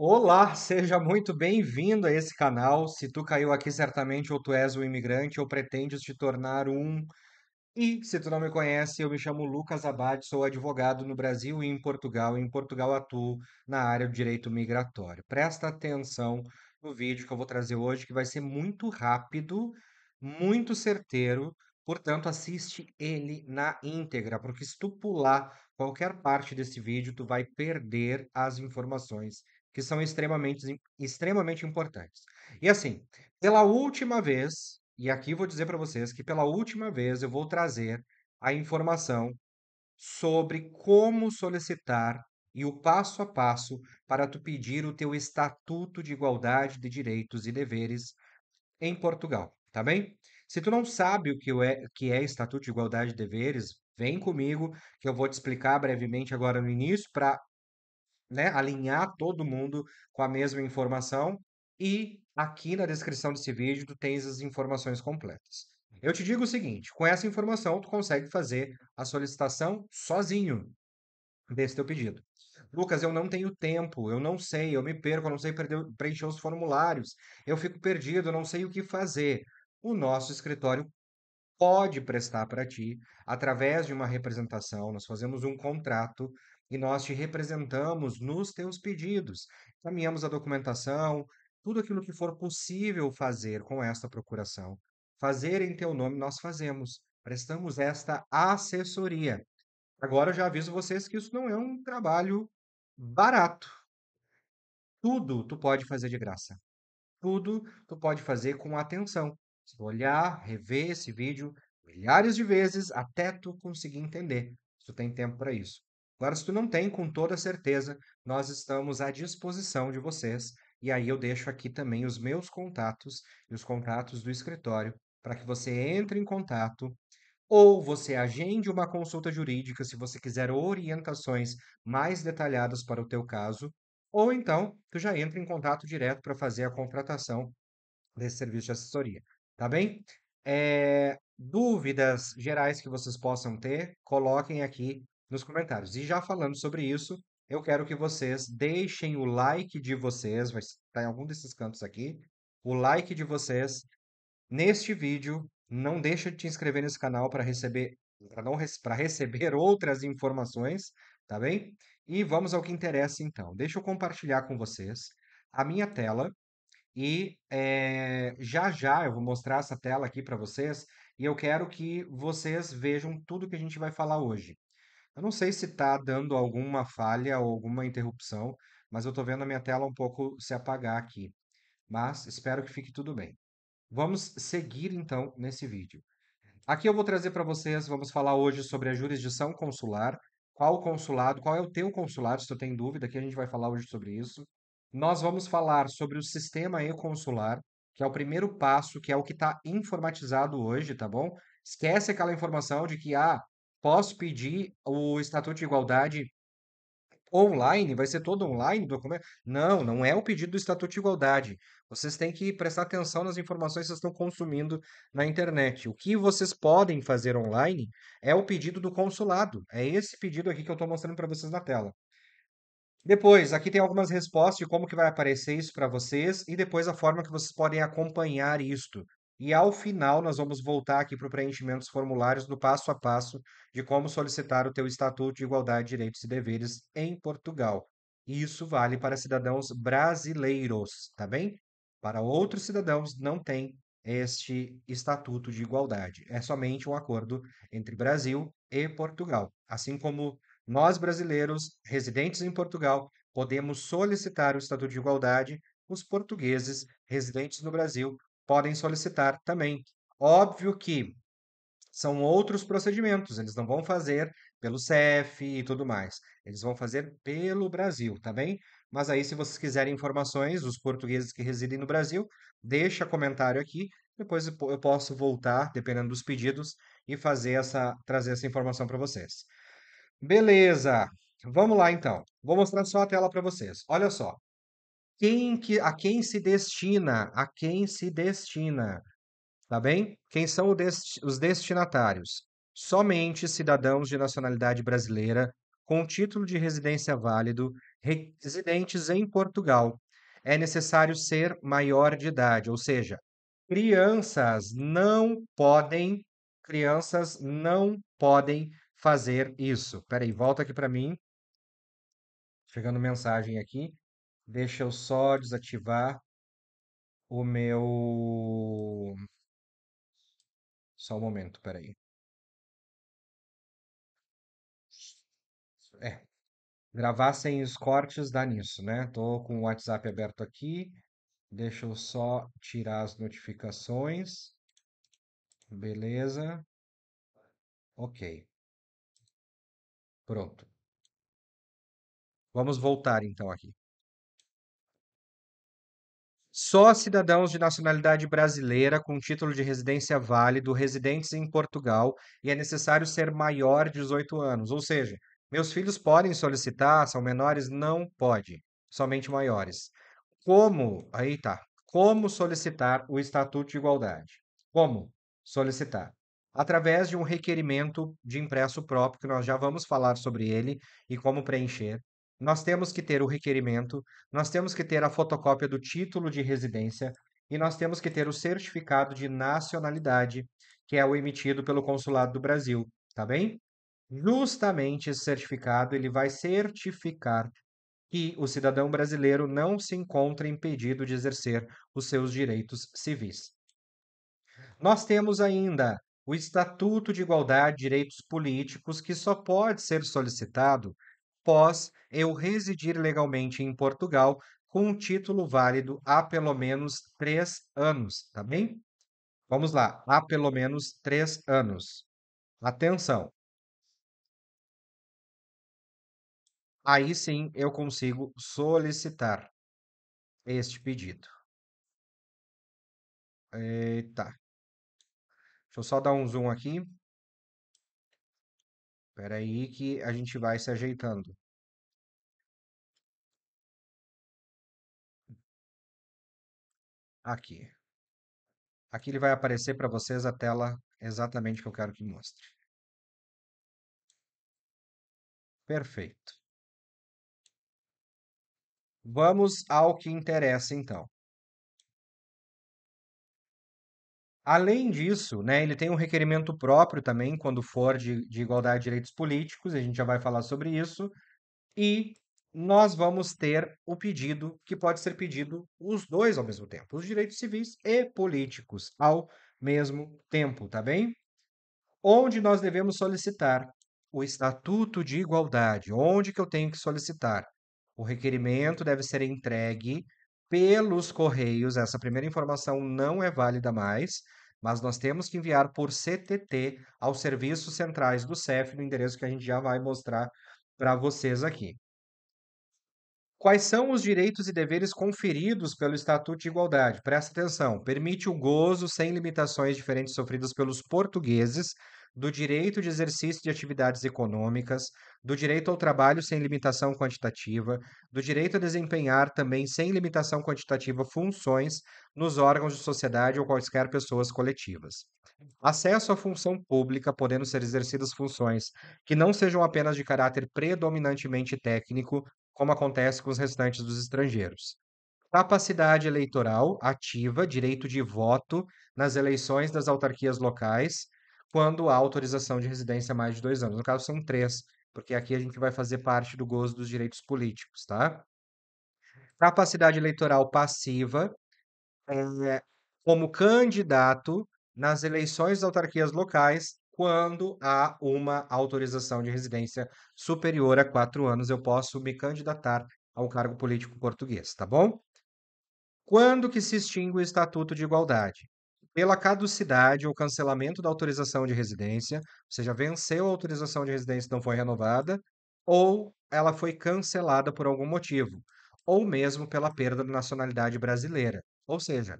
Olá, seja muito bem-vindo a esse canal. Se tu caiu aqui, certamente ou tu és um imigrante ou pretendes te tornar um. E se tu não me conhece, eu me chamo Lucas Abad, sou advogado no Brasil e em Portugal. E em Portugal atuo na área do direito migratório. Presta atenção no vídeo que eu vou trazer hoje, que vai ser muito rápido, muito certeiro. Portanto, assiste ele na íntegra, porque se tu pular qualquer parte desse vídeo, tu vai perder as informações que são extremamente, extremamente importantes. E assim, pela última vez, e aqui vou dizer para vocês que pela última vez eu vou trazer a informação sobre como solicitar e o passo a passo para tu pedir o teu estatuto de igualdade de direitos e deveres em Portugal, tá bem? Se tu não sabe o que é, que é estatuto de igualdade de deveres, vem comigo que eu vou te explicar brevemente agora no início para né, alinhar todo mundo com a mesma informação. E aqui na descrição desse vídeo tu tens as informações completas. Eu te digo o seguinte, com essa informação tu consegue fazer a solicitação sozinho desse teu pedido. Lucas, eu não tenho tempo, eu não sei, eu me perco, eu não sei preencher os formulários, eu fico perdido, eu não sei o que fazer. O nosso escritório pode prestar para ti através de uma representação. Nós fazemos um contrato e nós te representamos nos teus pedidos. Caminhamos a documentação, tudo aquilo que for possível fazer com esta procuração. Fazer em teu nome nós fazemos, prestamos esta assessoria. Agora eu já aviso vocês que isso não é um trabalho barato. Tudo tu pode fazer de graça. Tudo tu pode fazer com atenção. Se tu olhar, rever esse vídeo milhares de vezes até tu conseguir entender. Se tu tem tempo para isso. Agora, se tu não tem, com toda certeza, nós estamos à disposição de vocês. E aí eu deixo aqui também os meus contatos e os contatos do escritório para que você entre em contato ou você agende uma consulta jurídica se você quiser orientações mais detalhadas para o teu caso, ou então tu já entra em contato direto para fazer a contratação desse serviço de assessoria, tá bem? É, dúvidas gerais que vocês possam ter, coloquem aqui nos comentários. E já falando sobre isso, eu quero que vocês deixem o like de vocês, vai estar em algum desses cantos aqui, o like de vocês neste vídeo. Não deixa de te inscrever nesse canal para receber para receber outras informações, tá bem? E vamos ao que interessa então. Deixa eu compartilhar com vocês a minha tela e é, já já eu vou mostrar essa tela aqui para vocês e eu quero que vocês vejam tudo que a gente vai falar hoje. Eu não sei se está dando alguma falha ou alguma interrupção, mas eu estou vendo a minha tela um pouco se apagar aqui. Mas espero que fique tudo bem. Vamos seguir então nesse vídeo. Aqui eu vou trazer para vocês, vamos falar hoje sobre a jurisdição consular, qual o consulado, qual é o teu consulado, se tu tem dúvida, aqui a gente vai falar hoje sobre isso. Nós vamos falar sobre o sistema e-consular, que é o primeiro passo, que é o que está informatizado hoje, tá bom? Esquece aquela informação de que, ah, posso pedir o Estatuto de Igualdade online, vai ser todo online o documento? Não, não é o pedido do Estatuto de Igualdade. Vocês têm que prestar atenção nas informações que vocês estão consumindo na internet. O que vocês podem fazer online é o pedido do consulado. É esse pedido aqui que eu estou mostrando para vocês na tela. Depois, aqui tem algumas respostas de como que vai aparecer isso para vocês e depois a forma que vocês podem acompanhar isto. E ao final, nós vamos voltar aqui para o preenchimento dos formulários do passo a passo de como solicitar o teu Estatuto de Igualdade de Direitos e Deveres em Portugal. E isso vale para cidadãos brasileiros, tá bem? Para outros cidadãos não tem este Estatuto de Igualdade. É somente um acordo entre Brasil e Portugal. Assim como nós brasileiros, residentes em Portugal, podemos solicitar o Estatuto de Igualdade, os portugueses residentes no Brasil podem solicitar também. Óbvio que são outros procedimentos, eles não vão fazer pelo CEF e tudo mais. Eles vão fazer pelo Brasil, tá bem? Mas aí, se vocês quiserem informações, os portugueses que residem no Brasil, deixa comentário aqui. Depois eu posso voltar, dependendo dos pedidos, e fazer essa, trazer essa informação para vocês. Beleza! Vamos lá, então. Vou mostrar só a tela para vocês. Olha só quem que, a quem se destina, a quem se destina. Tá bem? Quem são os destinatários? Somente cidadãos de nacionalidade brasileira com título de residência válido, residentes em Portugal. É necessário ser maior de idade, ou seja, crianças não podem, crianças não podem fazer isso. Peraí, volta aqui para mim. Chegando mensagem aqui. Deixa eu só desativar o meu. Só um momento, peraí. É. Gravar sem os cortes dá nisso, né? Tô com o WhatsApp aberto aqui. Deixa eu só tirar as notificações. Beleza. Ok. Pronto. Vamos voltar então aqui. Só cidadãos de nacionalidade brasileira com título de residência válido, residentes em Portugal, e é necessário ser maior de 18 anos. Ou seja, meus filhos podem solicitar, são menores? Não pode, somente maiores. Como? Aí tá. Como solicitar o Estatuto de Igualdade? Como solicitar? Através de um requerimento de impresso próprio, que nós já vamos falar sobre ele e como preencher nós temos que ter o requerimento, nós temos que ter a fotocópia do título de residência e nós temos que ter o certificado de nacionalidade, que é o emitido pelo consulado do Brasil, tá bem? Justamente esse certificado, ele vai certificar que o cidadão brasileiro não se encontra impedido de exercer os seus direitos civis. Nós temos ainda o Estatuto de Igualdade de Direitos Políticos, que só pode ser solicitado pós eu residir legalmente em Portugal com um título válido há pelo menos três anos, tá bem? Vamos lá, há pelo menos três anos. Atenção! Aí sim eu consigo solicitar este pedido. Eita. Deixa eu só dar um zoom aqui. Espera aí que a gente vai se ajeitando. Aqui. Aqui ele vai aparecer para vocês a tela exatamente que eu quero que mostre. Perfeito. Vamos ao que interessa então. Além disso, né, ele tem um requerimento próprio também, quando for de, de igualdade de direitos políticos, a gente já vai falar sobre isso, e nós vamos ter o pedido, que pode ser pedido os dois ao mesmo tempo, os direitos civis e políticos ao mesmo tempo, tá bem? Onde nós devemos solicitar o Estatuto de Igualdade? Onde que eu tenho que solicitar? O requerimento deve ser entregue pelos correios. Essa primeira informação não é válida mais, mas nós temos que enviar por CTT aos serviços centrais do CEF, no endereço que a gente já vai mostrar para vocês aqui. Quais são os direitos e deveres conferidos pelo Estatuto de Igualdade? Presta atenção. Permite o gozo sem limitações diferentes sofridas pelos portugueses do direito de exercício de atividades econômicas, do direito ao trabalho sem limitação quantitativa, do direito a desempenhar também sem limitação quantitativa funções nos órgãos de sociedade ou quaisquer pessoas coletivas. Acesso à função pública, podendo ser exercidas funções que não sejam apenas de caráter predominantemente técnico, como acontece com os restantes dos estrangeiros. Capacidade eleitoral ativa, direito de voto nas eleições das autarquias locais, quando há autorização de residência mais de dois anos. No caso, são três, porque aqui a gente vai fazer parte do gozo dos direitos políticos, tá? Capacidade eleitoral passiva, é, como candidato nas eleições das autarquias locais, quando há uma autorização de residência superior a quatro anos, eu posso me candidatar ao cargo político português, tá bom? Quando que se extingue o Estatuto de Igualdade? pela caducidade ou cancelamento da autorização de residência, ou seja, venceu a autorização de residência e não foi renovada, ou ela foi cancelada por algum motivo, ou mesmo pela perda da nacionalidade brasileira. Ou seja,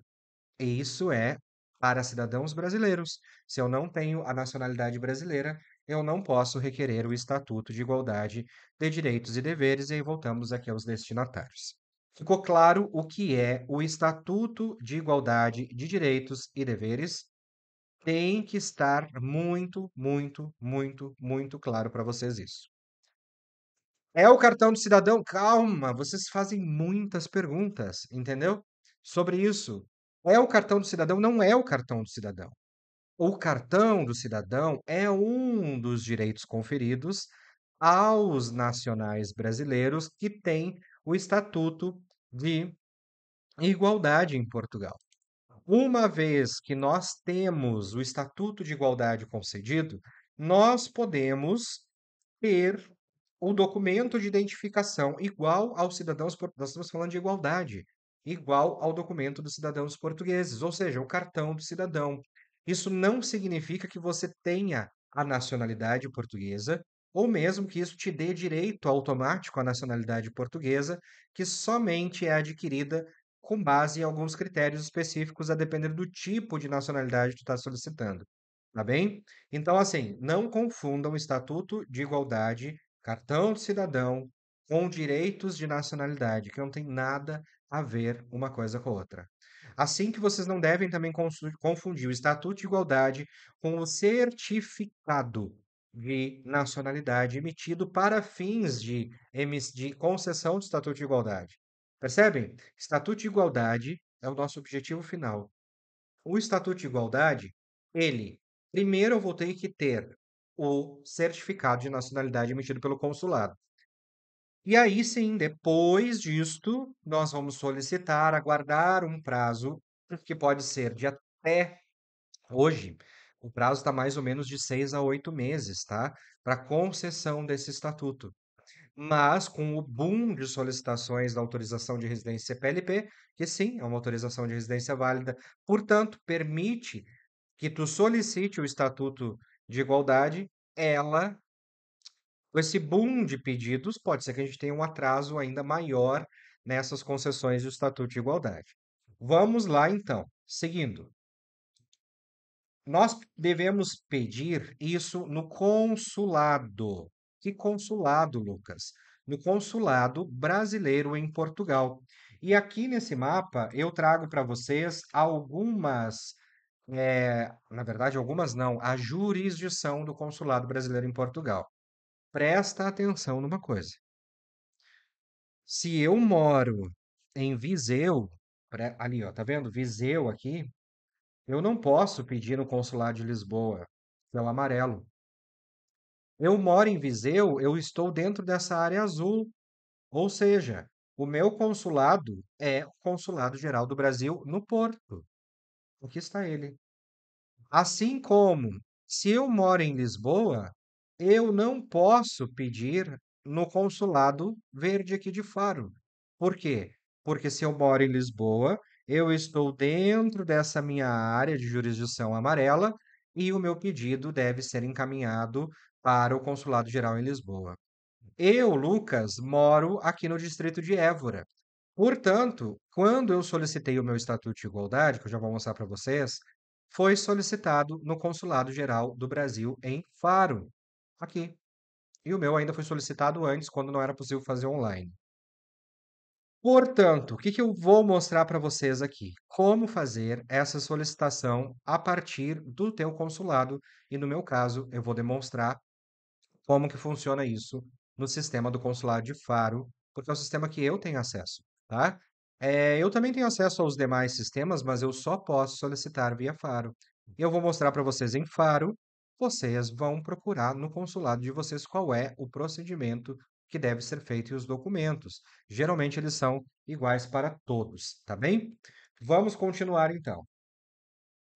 isso é para cidadãos brasileiros. Se eu não tenho a nacionalidade brasileira, eu não posso requerer o Estatuto de Igualdade de Direitos e Deveres, e aí voltamos aqui aos destinatários ficou claro o que é o Estatuto de Igualdade de Direitos e Deveres. Tem que estar muito, muito, muito, muito claro para vocês isso. É o cartão do cidadão? Calma, vocês fazem muitas perguntas, entendeu? Sobre isso. É o cartão do cidadão? Não é o cartão do cidadão. O cartão do cidadão é um dos direitos conferidos aos nacionais brasileiros que tem o Estatuto de igualdade em Portugal. Uma vez que nós temos o Estatuto de Igualdade concedido, nós podemos ter o documento de identificação igual aos cidadãos, nós estamos falando de igualdade, igual ao documento dos cidadãos portugueses, ou seja, o cartão do cidadão. Isso não significa que você tenha a nacionalidade portuguesa, ou mesmo que isso te dê direito automático à nacionalidade portuguesa, que somente é adquirida com base em alguns critérios específicos, a depender do tipo de nacionalidade que tu está solicitando. Tá bem? Então, assim, não confundam o Estatuto de Igualdade, cartão de cidadão, com direitos de nacionalidade, que não tem nada a ver uma coisa com a outra. Assim que vocês não devem também confundir o Estatuto de Igualdade com o certificado de nacionalidade emitido para fins de, de concessão do Estatuto de Igualdade. Percebem? Estatuto de Igualdade é o nosso objetivo final. O Estatuto de Igualdade, ele, primeiro eu vou ter que ter o certificado de nacionalidade emitido pelo consulado. E aí sim, depois disto, nós vamos solicitar, aguardar um prazo que pode ser de até hoje, o prazo está mais ou menos de seis a oito meses, tá? Para concessão desse estatuto. Mas com o boom de solicitações da autorização de residência CPLP, que sim, é uma autorização de residência válida, portanto, permite que tu solicite o estatuto de igualdade, ela com esse boom de pedidos, pode ser que a gente tenha um atraso ainda maior nessas concessões do Estatuto de Igualdade. Vamos lá, então. Seguindo. Nós devemos pedir isso no consulado. Que consulado, Lucas? No consulado brasileiro em Portugal. E aqui nesse mapa eu trago para vocês algumas, é, na verdade, algumas não, a jurisdição do consulado brasileiro em Portugal. Presta atenção numa coisa. Se eu moro em Viseu, ali ó, tá vendo? Viseu aqui, eu não posso pedir no consulado de Lisboa o amarelo. Eu moro em Viseu, eu estou dentro dessa área azul. Ou seja, o meu consulado é o Consulado Geral do Brasil no Porto. Aqui está ele. Assim como, se eu moro em Lisboa, eu não posso pedir no consulado verde aqui de Faro. Por quê? Porque se eu moro em Lisboa, eu estou dentro dessa minha área de jurisdição amarela e o meu pedido deve ser encaminhado para o Consulado Geral em Lisboa. Eu, Lucas, moro aqui no distrito de Évora. Portanto, quando eu solicitei o meu estatuto de igualdade, que eu já vou mostrar para vocês, foi solicitado no Consulado Geral do Brasil em Faro, aqui. E o meu ainda foi solicitado antes, quando não era possível fazer online. Portanto, o que, que eu vou mostrar para vocês aqui? Como fazer essa solicitação a partir do teu consulado e no meu caso eu vou demonstrar como que funciona isso no sistema do consulado de Faro, porque é o sistema que eu tenho acesso, tá? É, eu também tenho acesso aos demais sistemas, mas eu só posso solicitar via Faro. Eu vou mostrar para vocês em Faro. Vocês vão procurar no consulado de vocês qual é o procedimento que deve ser feito e os documentos. Geralmente eles são iguais para todos, tá bem? Vamos continuar então.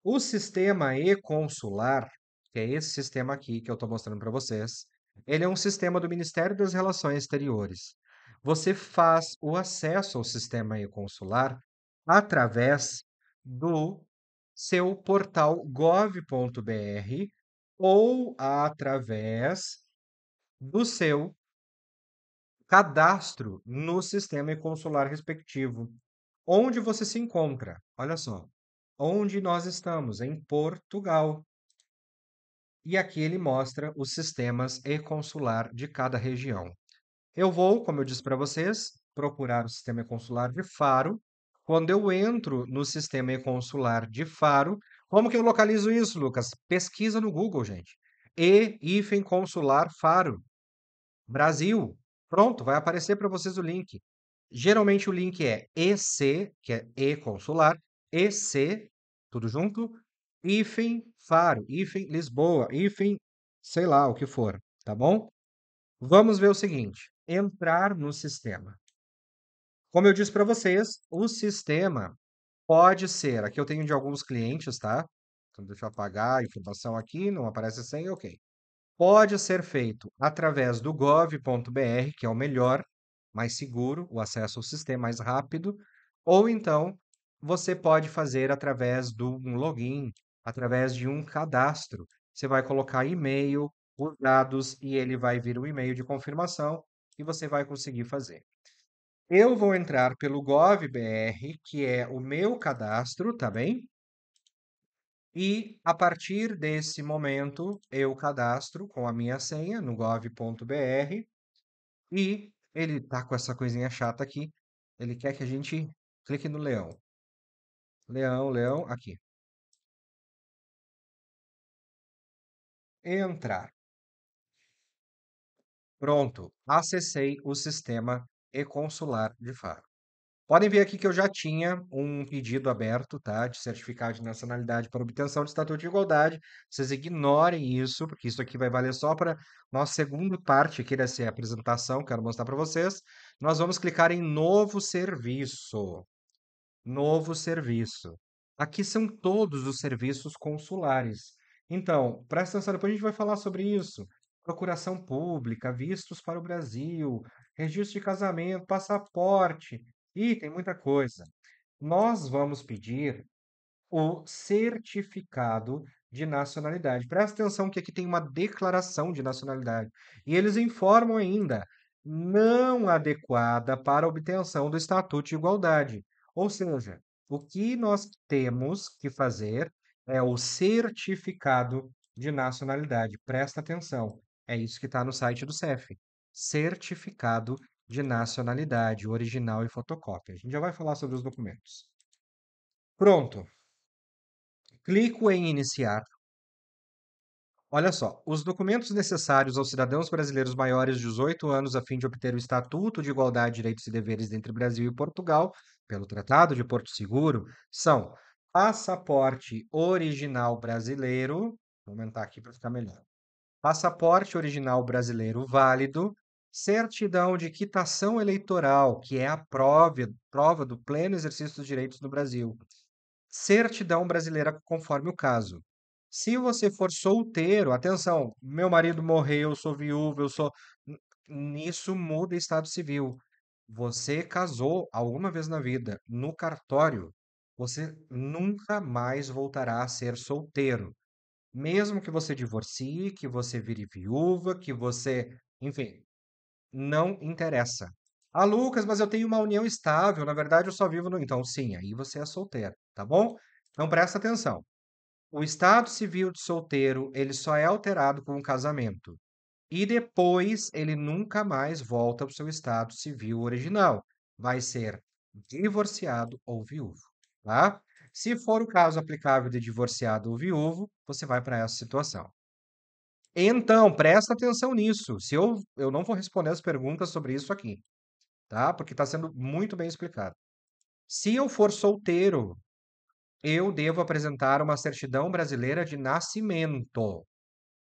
O sistema e-consular, que é esse sistema aqui que eu estou mostrando para vocês, ele é um sistema do Ministério das Relações Exteriores. Você faz o acesso ao sistema e-consular através do seu portal gov.br ou através do seu cadastro no sistema consular respectivo. Onde você se encontra? Olha só. Onde nós estamos? Em Portugal. E aqui ele mostra os sistemas e-consular de cada região. Eu vou, como eu disse para vocês, procurar o sistema e-consular de Faro. Quando eu entro no sistema e-consular de Faro, como que eu localizo isso, Lucas? Pesquisa no Google, gente. E-consular Faro. Brasil. Pronto, vai aparecer para vocês o link. Geralmente o link é EC, que é e-consular, EC, tudo junto, hífen Faro, hífen Lisboa, hífen sei lá o que for, tá bom? Vamos ver o seguinte, entrar no sistema. Como eu disse para vocês, o sistema pode ser, aqui eu tenho de alguns clientes, tá? Então deixa eu apagar a informação aqui, não aparece sem, ok pode ser feito através do gov.br, que é o melhor, mais seguro, o acesso ao sistema mais rápido, ou então você pode fazer através de um login, através de um cadastro. Você vai colocar e-mail, os dados e ele vai vir um e-mail de confirmação e você vai conseguir fazer. Eu vou entrar pelo gov.br, que é o meu cadastro, tá bem? E a partir desse momento, eu cadastro com a minha senha no gov.br e ele tá com essa coisinha chata aqui. Ele quer que a gente clique no leão. Leão, leão, aqui. Entrar. Pronto, acessei o sistema e consular de Faro. Podem ver aqui que eu já tinha um pedido aberto, tá? De certificado de nacionalidade para obtenção de estatuto de igualdade. Vocês ignorem isso, porque isso aqui vai valer só para nossa segunda parte aqui dessa apresentação, quero mostrar para vocês. Nós vamos clicar em novo serviço. Novo serviço. Aqui são todos os serviços consulares. Então, presta atenção, depois a gente vai falar sobre isso. Procuração pública, vistos para o Brasil, registro de casamento, passaporte, e tem muita coisa. Nós vamos pedir o certificado de nacionalidade. Presta atenção que aqui tem uma declaração de nacionalidade. E eles informam ainda, não adequada para obtenção do Estatuto de Igualdade. Ou seja, o que nós temos que fazer é o certificado de nacionalidade. Presta atenção, é isso que está no site do CEF. Certificado de nacionalidade, original e fotocópia. A gente já vai falar sobre os documentos. Pronto. Clico em iniciar. Olha só, os documentos necessários aos cidadãos brasileiros maiores de 18 anos a fim de obter o Estatuto de Igualdade de Direitos e Deveres entre Brasil e Portugal, pelo Tratado de Porto Seguro, são passaporte original brasileiro, vou aumentar aqui para ficar melhor. Passaporte original brasileiro válido, certidão de quitação eleitoral, que é a prova, prova do pleno exercício dos direitos no Brasil, certidão brasileira conforme o caso. Se você for solteiro, atenção, meu marido morreu, eu sou viúva, eu sou. Nisso muda o estado civil. Você casou alguma vez na vida no cartório, você nunca mais voltará a ser solteiro. Mesmo que você divorcie, que você vire viúva, que você, enfim, não interessa. Ah, Lucas, mas eu tenho uma união estável, na verdade eu só vivo no. Então, sim, aí você é solteiro, tá bom? Então presta atenção. O estado civil de solteiro, ele só é alterado com o casamento. E depois ele nunca mais volta para o seu estado civil original. Vai ser divorciado ou viúvo, tá? Se for o caso aplicável de divorciado ou viúvo, você vai para essa situação. Então, presta atenção nisso. Se eu, eu não vou responder as perguntas sobre isso aqui, tá? Porque está sendo muito bem explicado. Se eu for solteiro, eu devo apresentar uma certidão brasileira de nascimento,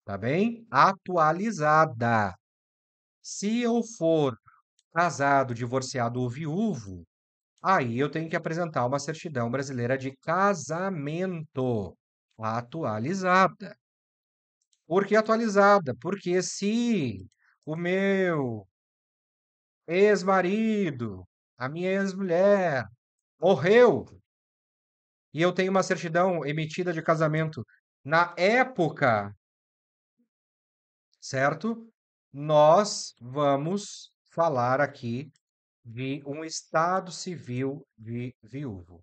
tá bem? Atualizada. Se eu for casado, divorciado ou viúvo, aí eu tenho que apresentar uma certidão brasileira de casamento atualizada. Porque atualizada, porque se o meu ex-marido, a minha ex-mulher morreu e eu tenho uma certidão emitida de casamento na época, certo? Nós vamos falar aqui de um estado civil de viúvo.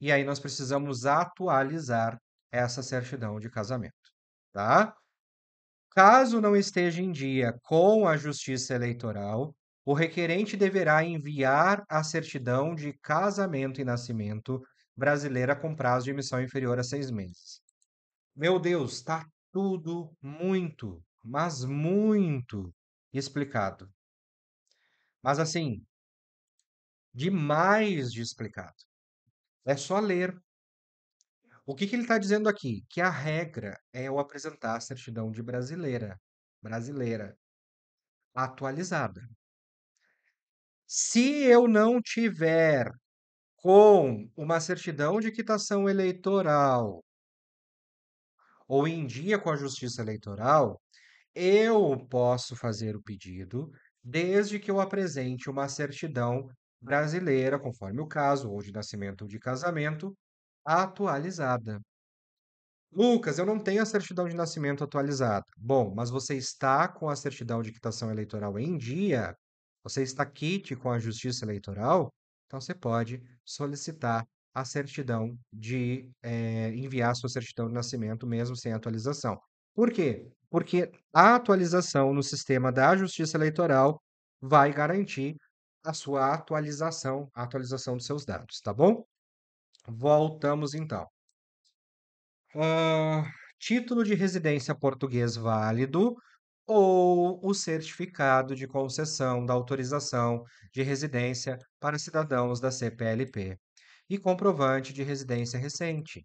E aí nós precisamos atualizar essa certidão de casamento tá? Caso não esteja em dia com a Justiça Eleitoral, o requerente deverá enviar a certidão de casamento e nascimento brasileira com prazo de emissão inferior a seis meses. Meu Deus, está tudo muito, mas muito explicado. Mas assim, demais de explicado. É só ler. O que, que ele está dizendo aqui? Que a regra é eu apresentar a certidão de brasileira, brasileira, atualizada. Se eu não tiver com uma certidão de quitação eleitoral ou em dia com a Justiça Eleitoral, eu posso fazer o pedido desde que eu apresente uma certidão brasileira, conforme o caso, ou de nascimento ou de casamento, Atualizada. Lucas, eu não tenho a certidão de nascimento atualizada. Bom, mas você está com a certidão de quitação eleitoral em dia? Você está quite com a Justiça Eleitoral? Então você pode solicitar a certidão de eh, enviar sua certidão de nascimento mesmo sem atualização. Por quê? Porque a atualização no sistema da Justiça Eleitoral vai garantir a sua atualização, a atualização dos seus dados, tá bom? Voltamos então. Uh, título de residência português válido ou o certificado de concessão da autorização de residência para cidadãos da CPLP e comprovante de residência recente.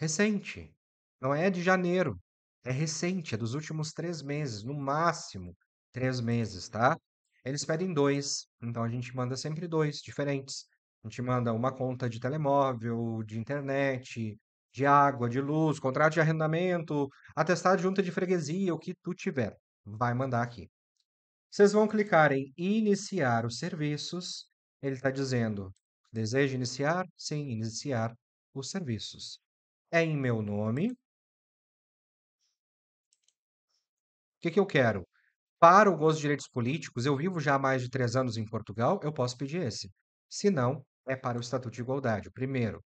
Recente. Não é de janeiro. É recente, é dos últimos três meses, no máximo três meses, tá? Eles pedem dois, então a gente manda sempre dois diferentes. A gente manda uma conta de telemóvel, de internet, de água, de luz, contrato de arrendamento, atestado de junta de freguesia, o que tu tiver. Vai mandar aqui. Vocês vão clicar em iniciar os serviços. Ele está dizendo: deseja iniciar? Sim, iniciar os serviços. É em meu nome. O que, que eu quero? Para o gozo de direitos políticos, eu vivo já há mais de três anos em Portugal, eu posso pedir esse. Se não, é para o Estatuto de Igualdade. primeiro.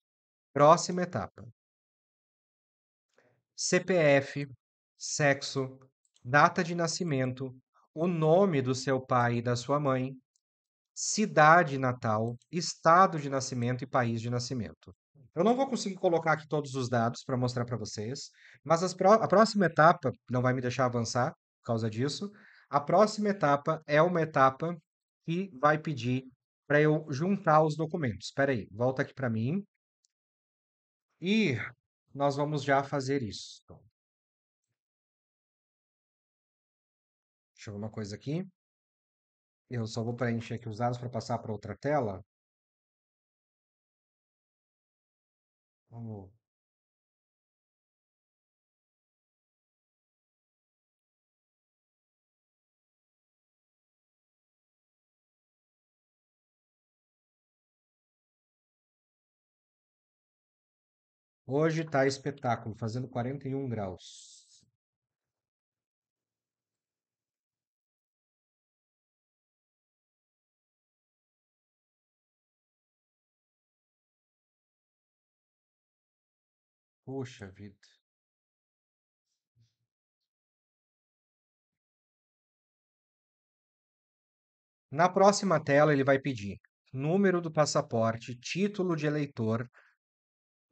Próxima etapa: CPF, sexo, data de nascimento, o nome do seu pai e da sua mãe, cidade natal, estado de nascimento e país de nascimento. Eu não vou conseguir colocar aqui todos os dados para mostrar para vocês, mas a próxima etapa não vai me deixar avançar por causa disso. A próxima etapa é uma etapa que vai pedir para eu juntar os documentos. Espera aí, volta aqui para mim. E nós vamos já fazer isso. Deixa eu ver uma coisa aqui. Eu só vou preencher aqui os dados para passar para outra tela. Vamos Hoje está espetáculo, fazendo 41 graus. Poxa vida. Na próxima tela, ele vai pedir número do passaporte, título de eleitor,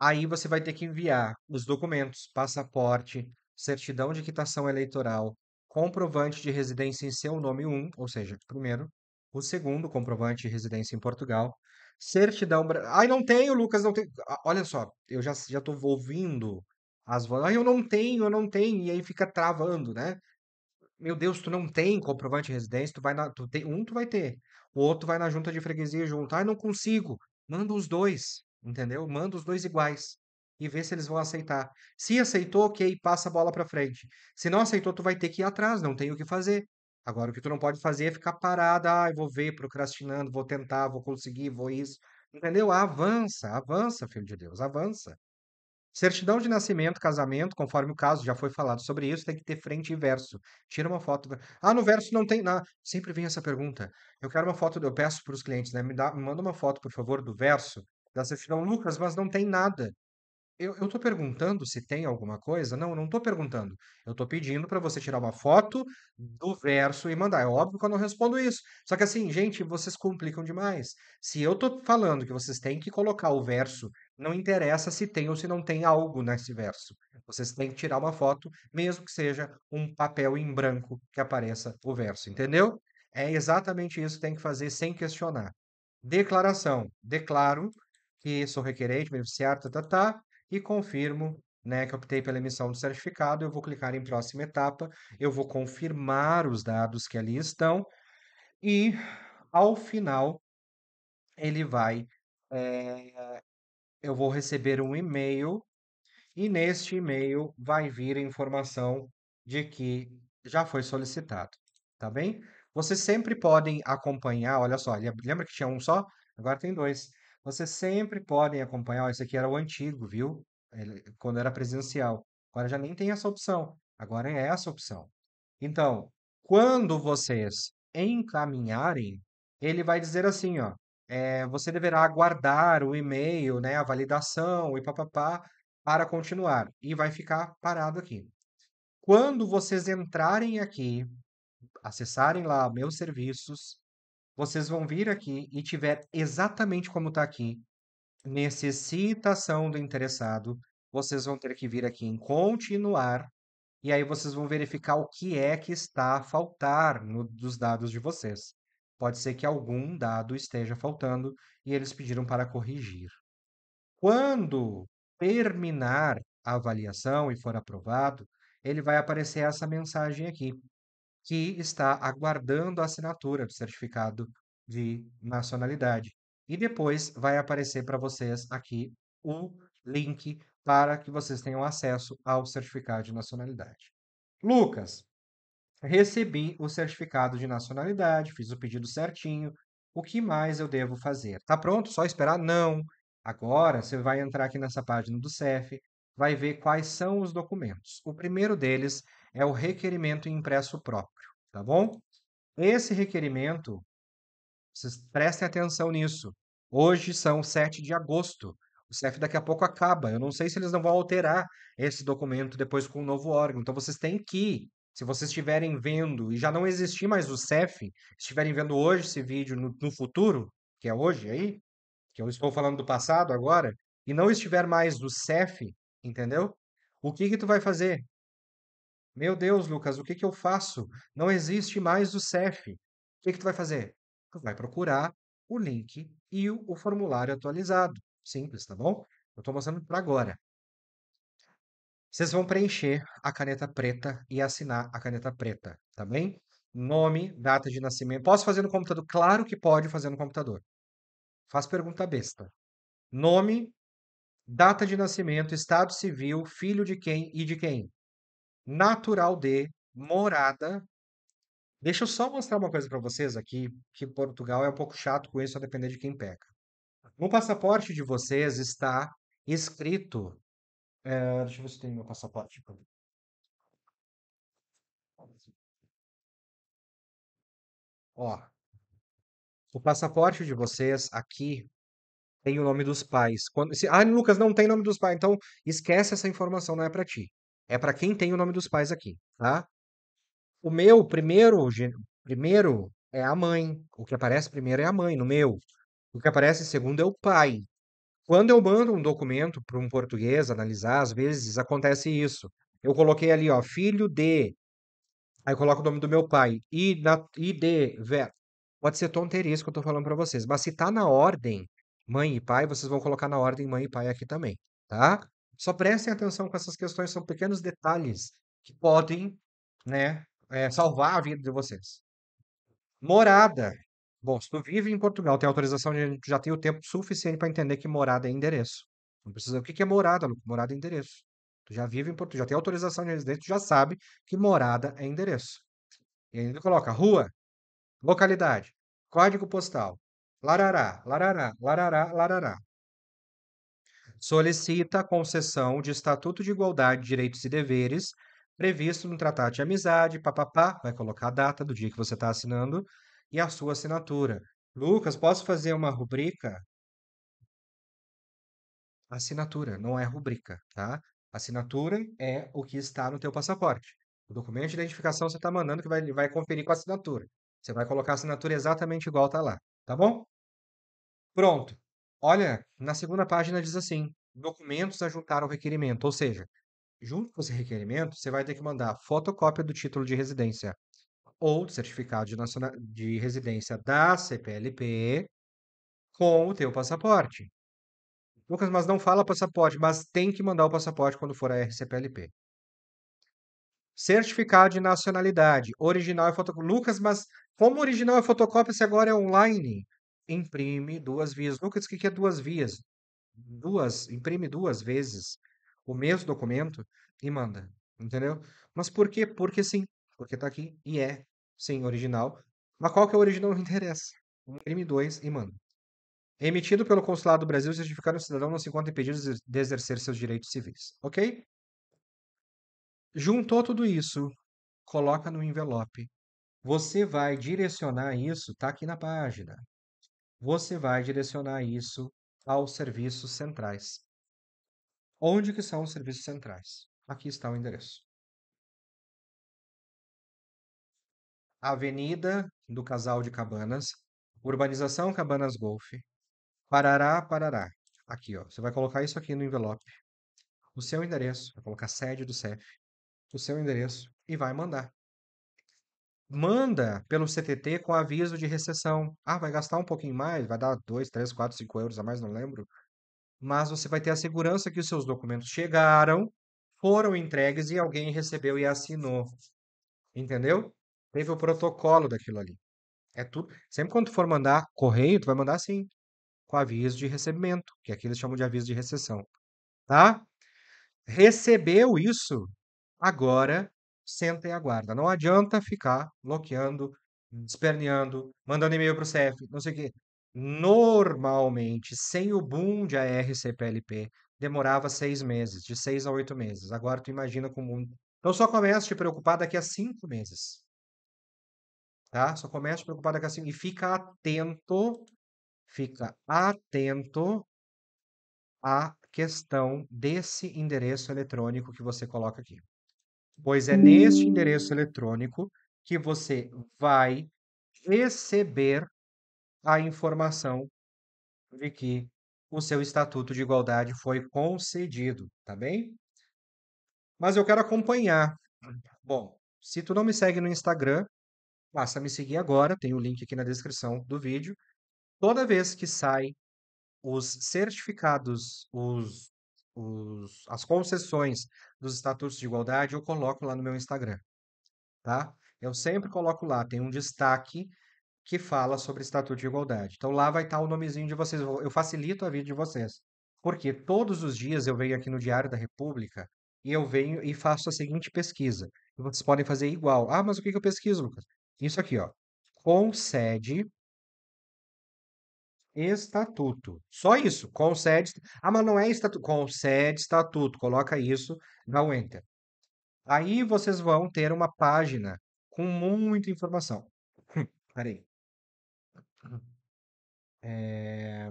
Aí você vai ter que enviar os documentos, passaporte, certidão de quitação eleitoral, comprovante de residência em seu nome 1, ou seja, primeiro, o segundo comprovante de residência em Portugal, certidão. Ai, não tenho, Lucas, não tenho. Olha só, eu já já tô ouvindo as vozes. Ai, eu não tenho, eu não tenho, e aí fica travando, né? Meu Deus, tu não tem comprovante de residência, tu vai na, tu tem, um tu vai ter, o outro vai na junta de freguesia junto. Ai, não consigo. Manda os dois entendeu? Manda os dois iguais e vê se eles vão aceitar. Se aceitou, ok, passa a bola para frente. Se não aceitou, tu vai ter que ir atrás, não tem o que fazer. Agora, o que tu não pode fazer é ficar parada, ah, eu vou ver, procrastinando, vou tentar, vou conseguir, vou isso. Entendeu? Avança, avança, filho de Deus, avança. Certidão de nascimento, casamento, conforme o caso, já foi falado sobre isso, tem que ter frente e verso. Tira uma foto. Ah, no verso não tem nada. Sempre vem essa pergunta. Eu quero uma foto, eu peço para os clientes, né? Me, dá, me manda uma foto, por favor, do verso da certidão Lucas, mas não tem nada. Eu estou perguntando se tem alguma coisa? Não, eu não estou perguntando. Eu estou pedindo para você tirar uma foto do verso e mandar. É óbvio que eu não respondo isso. Só que assim, gente, vocês complicam demais. Se eu estou falando que vocês têm que colocar o verso, não interessa se tem ou se não tem algo nesse verso. Vocês têm que tirar uma foto, mesmo que seja um papel em branco que apareça o verso, entendeu? É exatamente isso que tem que fazer sem questionar. Declaração. Declaro que sou requerente, beneficiário, tá, tá, tá, e confirmo né, que optei pela emissão do certificado, eu vou clicar em próxima etapa, eu vou confirmar os dados que ali estão e, ao final, ele vai, é, eu vou receber um e-mail e neste e-mail vai vir a informação de que já foi solicitado, tá bem? Vocês sempre podem acompanhar, olha só, lembra que tinha um só? Agora tem dois. Vocês sempre podem acompanhar, esse aqui era o antigo, viu? Ele, quando era presencial. Agora já nem tem essa opção. Agora é essa opção. Então, quando vocês encaminharem, ele vai dizer assim, ó, é, você deverá aguardar o e-mail, né, a validação e papapá para continuar. E vai ficar parado aqui. Quando vocês entrarem aqui, acessarem lá meus serviços, vocês vão vir aqui e tiver exatamente como está aqui, necessitação do interessado, vocês vão ter que vir aqui em continuar, e aí vocês vão verificar o que é que está a faltar no, dos dados de vocês. Pode ser que algum dado esteja faltando e eles pediram para corrigir. Quando terminar a avaliação e for aprovado, ele vai aparecer essa mensagem aqui que está aguardando a assinatura do certificado de nacionalidade. E depois vai aparecer para vocês aqui o link para que vocês tenham acesso ao certificado de nacionalidade. Lucas, recebi o certificado de nacionalidade, fiz o pedido certinho. O que mais eu devo fazer? Tá pronto? Só esperar? Não. Agora você vai entrar aqui nessa página do CEF, vai ver quais são os documentos. O primeiro deles é o requerimento impresso próprio, tá bom? Esse requerimento, vocês prestem atenção nisso. Hoje são 7 de agosto. O CEF daqui a pouco acaba. Eu não sei se eles não vão alterar esse documento depois com um novo órgão. Então vocês têm que se vocês estiverem vendo e já não existir mais o CEF, estiverem vendo hoje esse vídeo no, no, futuro, que é hoje aí, que eu estou falando do passado agora, e não estiver mais o CEF, Entendeu? O que que tu vai fazer? Meu Deus, Lucas, o que que eu faço? Não existe mais o CEF. O que que tu vai fazer? Tu vai procurar o link e o, o formulário atualizado. Simples, tá bom? Eu estou mostrando para agora. Vocês vão preencher a caneta preta e assinar a caneta preta, tá bem? Nome, data de nascimento. Posso fazer no computador? Claro que pode fazer no computador. Faz pergunta besta. Nome, data de nascimento, estado civil, filho de quem e de quem, natural de, morada. Deixa eu só mostrar uma coisa para vocês aqui, que Portugal é um pouco chato com isso, a depender de quem peca. No passaporte de vocês está escrito. É, deixa eu ver se tem meu passaporte. Ó, o passaporte de vocês aqui tem o nome dos pais. Quando, se, ah, Lucas, não tem nome dos pais. Então, esquece essa informação, não é para ti. É para quem tem o nome dos pais aqui, tá? O meu primeiro, primeiro é a mãe. O que aparece primeiro é a mãe, no meu. O que aparece segundo é o pai. Quando eu mando um documento para um português analisar, às vezes acontece isso. Eu coloquei ali, ó, filho de. Aí coloco o nome do meu pai. E, na, e de. Ver. Pode ser tonteria isso que eu estou falando para vocês, mas se tá na ordem, mãe e pai, vocês vão colocar na ordem mãe e pai aqui também, tá? Só prestem atenção com essas questões, são pequenos detalhes que podem, né, é, salvar a vida de vocês. Morada. Bom, se tu vive em Portugal, tem autorização, de, já tem o tempo suficiente para entender que morada é endereço. Não precisa. O que, que é morada, Morada é endereço. Tu já vive em Portugal, já tem autorização de residência, tu já sabe que morada é endereço. E ainda coloca rua, localidade, código postal, Larará, larará, larará, larará. Solicita a concessão de Estatuto de Igualdade, Direitos e Deveres, previsto no Tratado de Amizade, papapá, vai colocar a data do dia que você está assinando e a sua assinatura. Lucas, posso fazer uma rubrica? Assinatura, não é rubrica, tá? Assinatura é o que está no teu passaporte. O documento de identificação você está mandando que vai, vai conferir com a assinatura. Você vai colocar a assinatura exatamente igual tá lá, tá bom? Pronto. Olha, na segunda página diz assim: documentos a juntar ao requerimento. Ou seja, junto com esse requerimento, você vai ter que mandar fotocópia do título de residência ou do certificado de, nacional... de residência da CPLP com o teu passaporte. Lucas, mas não fala passaporte, mas tem que mandar o passaporte quando for a RCPLP. Certificado de nacionalidade, original e fotocópia. Lucas, mas como original e fotocópia se agora é online? imprime duas vias. Lucas, o que é duas vias? Duas, imprime duas vezes o mesmo documento e manda, entendeu? Mas por quê? Porque sim, porque tá aqui e é, sim, original. Mas qual que é o original não interessa. Imprime dois e manda. Emitido pelo Consulado do Brasil, certificado que o cidadão não se encontra impedido de exercer seus direitos civis, ok? Juntou tudo isso, coloca no envelope. Você vai direcionar isso, tá aqui na página você vai direcionar isso aos serviços centrais. Onde que são os serviços centrais? Aqui está o endereço. Avenida do Casal de Cabanas, Urbanização Cabanas Golf, Parará, Parará. Aqui, ó. Você vai colocar isso aqui no envelope. O seu endereço, vai colocar sede do CEF, o seu endereço e vai mandar manda pelo CTT com aviso de recessão. Ah, vai gastar um pouquinho mais, vai dar 2, 3, 4, 5 euros a mais, não lembro. Mas você vai ter a segurança que os seus documentos chegaram, foram entregues e alguém recebeu e assinou. Entendeu? Teve o protocolo daquilo ali. É tudo. Sempre quando tu for mandar correio, tu vai mandar assim, com aviso de recebimento, que aqui eles chamam de aviso de recessão, tá? Recebeu isso, agora senta e aguarda. Não adianta ficar bloqueando, hum. esperneando, mandando e-mail para o CEF, não sei o quê. Normalmente, sem o boom de ARCPLP, demorava seis meses, de seis a oito meses. Agora tu imagina com o mundo. Então só começa a te preocupar daqui a cinco meses. Tá? Só começa a te preocupar daqui a cinco. E fica atento, fica atento à questão desse endereço eletrônico que você coloca aqui pois é neste hum. endereço eletrônico que você vai receber a informação de que o seu estatuto de igualdade foi concedido, tá bem? Mas eu quero acompanhar. Bom, se tu não me segue no Instagram, basta me seguir agora, tem o link aqui na descrição do vídeo. Toda vez que sai os certificados, os os, as concessões dos estatutos de igualdade, eu coloco lá no meu Instagram, tá? Eu sempre coloco lá, tem um destaque que fala sobre estatuto de igualdade. Então lá vai estar o nomezinho de vocês, eu facilito a vida de vocês. Porque todos os dias eu venho aqui no Diário da República e eu venho e faço a seguinte pesquisa. Vocês podem fazer igual. Ah, mas o que, eu pesquiso, Lucas? Isso aqui, ó. Concede Estatuto. Só isso. Concede. Ah, mas não é estatuto. Concede estatuto. Coloca isso, dá o enter. Aí vocês vão ter uma página com muita informação. Hum, peraí. É...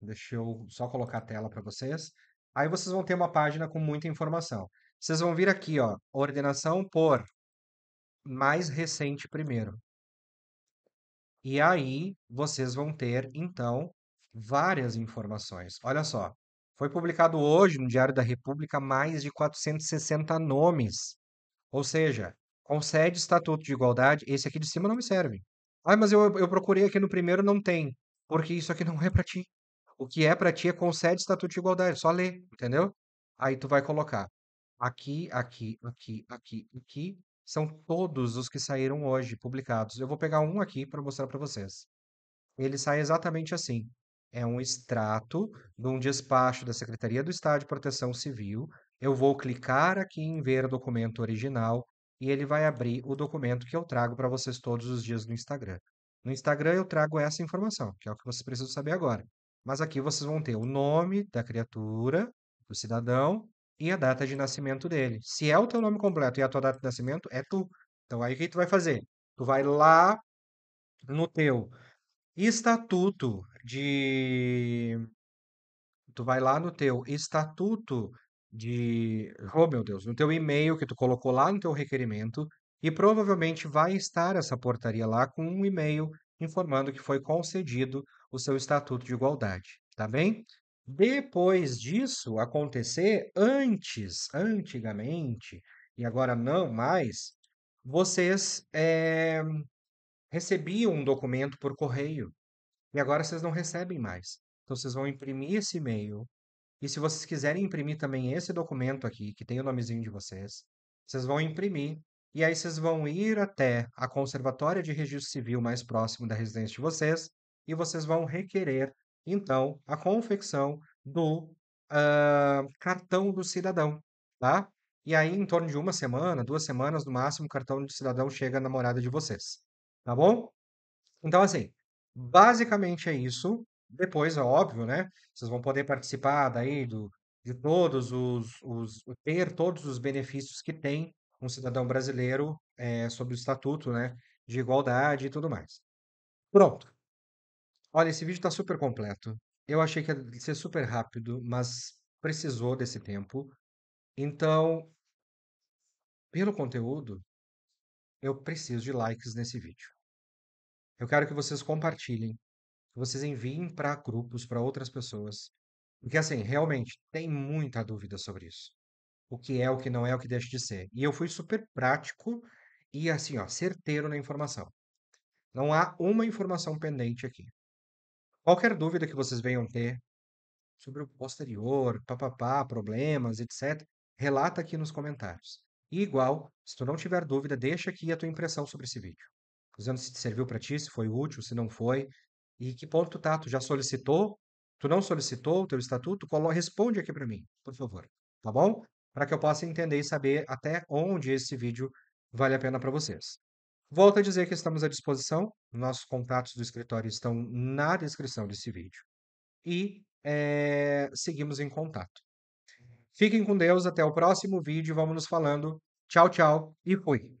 Deixa eu só colocar a tela para vocês. Aí vocês vão ter uma página com muita informação. Vocês vão vir aqui, ó, ordenação por mais recente primeiro. E aí vocês vão ter, então, várias informações. Olha só, foi publicado hoje no Diário da República mais de 460 nomes. Ou seja, concede estatuto de igualdade, esse aqui de cima não me serve. Ah, mas eu, eu procurei aqui no primeiro, não tem. Porque isso aqui não é para ti. O que é para ti é concede estatuto de igualdade, só lê, entendeu? Aí tu vai colocar aqui, aqui, aqui, aqui, aqui são todos os que saíram hoje publicados. Eu vou pegar um aqui para mostrar para vocês. Ele sai exatamente assim. É um extrato de um despacho da Secretaria do Estado de Proteção Civil. Eu vou clicar aqui em ver documento original e ele vai abrir o documento que eu trago para vocês todos os dias no Instagram. No Instagram eu trago essa informação, que é o que vocês precisam saber agora. Mas aqui vocês vão ter o nome da criatura, do cidadão, e a data de nascimento dele. Se é o teu nome completo e a tua data de nascimento, é tu. Então aí o que tu vai fazer? Tu vai lá no teu estatuto de tu vai lá no teu estatuto de, oh meu Deus, no teu e-mail que tu colocou lá no teu requerimento e provavelmente vai estar essa portaria lá com um e-mail informando que foi concedido o seu estatuto de igualdade, tá bem? Depois disso acontecer, antes, antigamente, e agora não mais, vocês é, recebiam um documento por correio. E agora vocês não recebem mais. Então vocês vão imprimir esse e-mail. E se vocês quiserem imprimir também esse documento aqui, que tem o nomezinho de vocês, vocês vão imprimir. E aí vocês vão ir até a Conservatória de Registro Civil mais próximo da residência de vocês e vocês vão requerer então, a confecção do uh, cartão do cidadão, tá? E aí, em torno de uma semana, duas semanas no máximo, o cartão de cidadão chega na morada de vocês, tá bom? Então, assim, basicamente é isso. Depois, é óbvio, né? Vocês vão poder participar daí do, de todos os, os, ter todos os benefícios que tem um cidadão brasileiro é, eh, sobre o estatuto, né? De igualdade e tudo mais. Pronto. Olha, esse vídeo está super completo. Eu achei que ia ser super rápido, mas precisou desse tempo. Então, pelo conteúdo, eu preciso de likes nesse vídeo. Eu quero que vocês compartilhem, que vocês enviem para grupos, para outras pessoas. Porque, assim, realmente, tem muita dúvida sobre isso. O que é, o que não é, o que deixa de ser. E eu fui super prático e, assim, ó, certeiro na informação. Não há uma informação pendente aqui. Qualquer dúvida que vocês venham ter sobre o posterior, papapá, problemas, etc., relata aqui nos comentários. E igual, se tu não tiver dúvida, deixa aqui a tua impressão sobre esse vídeo. Dizendo se te serviu para ti, se foi útil, se não foi, e que ponto tu tá, tu já solicitou, tu não solicitou o teu estatuto, responde aqui para mim, por favor, tá bom? Para que eu possa entender e saber até onde esse vídeo vale a pena para vocês. Volto a dizer que estamos à disposição. Nossos contatos do escritório estão na descrição desse vídeo. E é, seguimos em contato. Fiquem com Deus, até o próximo vídeo. Vamos nos falando. Tchau, tchau e fui.